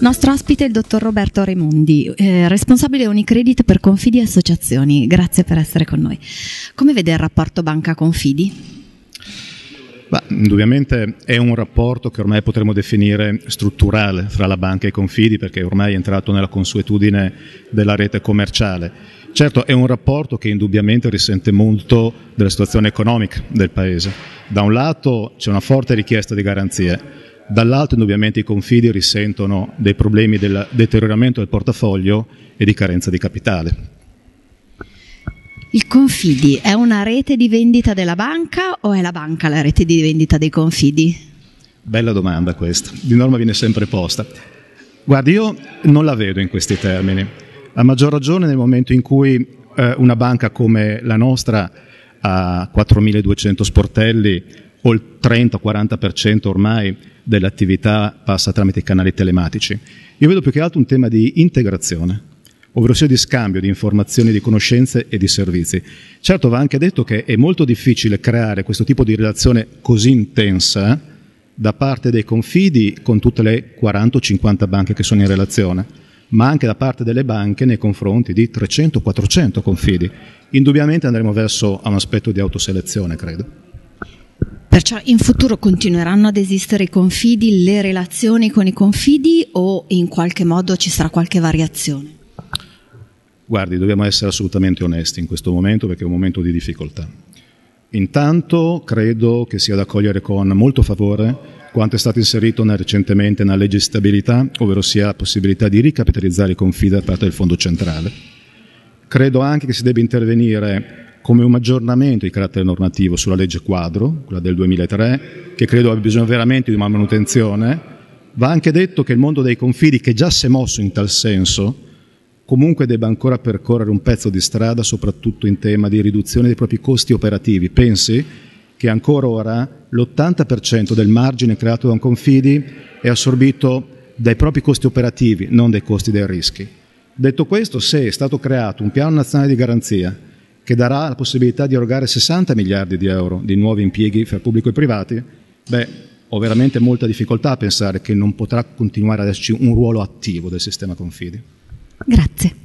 Nostro ospite è il dottor Roberto Raimondi, eh, responsabile Unicredit per Confidi e Associazioni. Grazie per essere con noi. Come vede il rapporto banca-confidi? Beh, indubbiamente è un rapporto che ormai potremmo definire strutturale fra la banca e i confidi perché ormai è entrato nella consuetudine della rete commerciale. Certo, è un rapporto che indubbiamente risente molto della situazione economica del Paese. Da un lato c'è una forte richiesta di garanzie, dall'alto indubbiamente i confidi risentono dei problemi del deterioramento del portafoglio e di carenza di capitale. Il Confidi è una rete di vendita della banca o è la banca la rete di vendita dei Confidi? Bella domanda questa, di norma viene sempre posta. Guardi, io non la vedo in questi termini, a maggior ragione nel momento in cui eh, una banca come la nostra ha 4.200 sportelli, o il 30-40% ormai dell'attività passa tramite i canali telematici. Io vedo più che altro un tema di integrazione, ovvero sia di scambio di informazioni, di conoscenze e di servizi. Certo va anche detto che è molto difficile creare questo tipo di relazione così intensa da parte dei confidi con tutte le 40 o 50 banche che sono in relazione, ma anche da parte delle banche nei confronti di 300-400 confidi. Indubbiamente andremo verso un aspetto di autoselezione, credo. Perciò in futuro continueranno ad esistere i confidi, le relazioni con i confidi o in qualche modo ci sarà qualche variazione? Guardi, dobbiamo essere assolutamente onesti in questo momento perché è un momento di difficoltà. Intanto credo che sia da accogliere con molto favore quanto è stato inserito nel, recentemente nella legge di stabilità, ovvero sia la possibilità di ricapitalizzare i confidi da parte del Fondo centrale. Credo anche che si debba intervenire come un aggiornamento di carattere normativo sulla legge quadro, quella del 2003, che credo abbia bisogno veramente di una manutenzione. Va anche detto che il mondo dei confidi, che già si è mosso in tal senso, comunque debba ancora percorrere un pezzo di strada, soprattutto in tema di riduzione dei propri costi operativi. Pensi che ancora ora l'80% del margine creato da un confidi è assorbito dai propri costi operativi, non dai costi dei rischi. Detto questo, se è stato creato un piano nazionale di garanzia, che darà la possibilità di erogare 60 miliardi di euro di nuovi impieghi fra pubblico e privati, beh, ho veramente molta difficoltà a pensare che non potrà continuare ad esserci un ruolo attivo del sistema Confidi. Grazie.